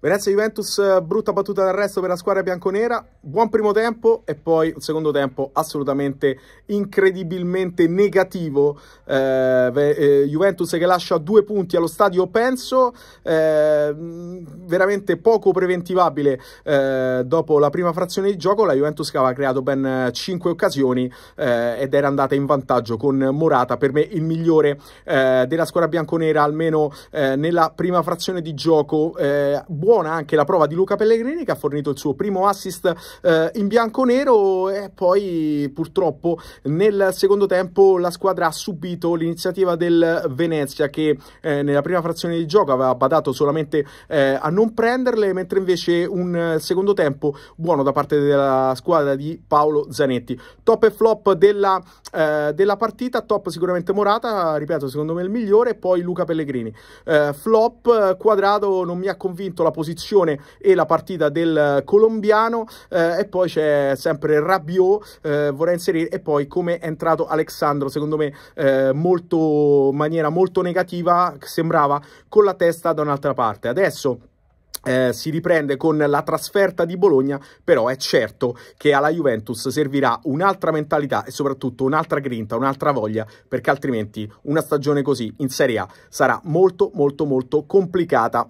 Venezia-Juventus, eh, brutta battuta d'arresto per la squadra bianconera, buon primo tempo e poi un secondo tempo assolutamente incredibilmente negativo. Eh, eh Juventus che lascia due punti allo stadio Penso, eh, veramente poco preventivabile eh, dopo la prima frazione di gioco. La Juventus che aveva creato ben 5 occasioni ed era andata in vantaggio con Morata, per me il migliore della squadra bianconera, almeno nella prima frazione di gioco. Eh, buona anche la prova di Luca Pellegrini che ha fornito il suo primo assist eh, in bianco-nero e poi purtroppo nel secondo tempo la squadra ha subito l'iniziativa del Venezia che eh, nella prima frazione di gioco aveva badato solamente eh, a non prenderle mentre invece un eh, secondo tempo buono da parte della squadra di Paolo Zanetti. Top e flop della, eh, della partita, top sicuramente Morata, ripeto secondo me il migliore, poi Luca Pellegrini. Eh, flop quadrato, non mi ha convinto la posizione e la partita del eh, colombiano eh, e poi c'è sempre Rabiot eh, vorrei inserire e poi come è entrato Alexandro secondo me eh, molto in maniera molto negativa sembrava con la testa da un'altra parte adesso eh, si riprende con la trasferta di Bologna, però è certo che alla Juventus servirà un'altra mentalità e soprattutto un'altra grinta, un'altra voglia, perché altrimenti una stagione così in Serie A sarà molto molto molto complicata.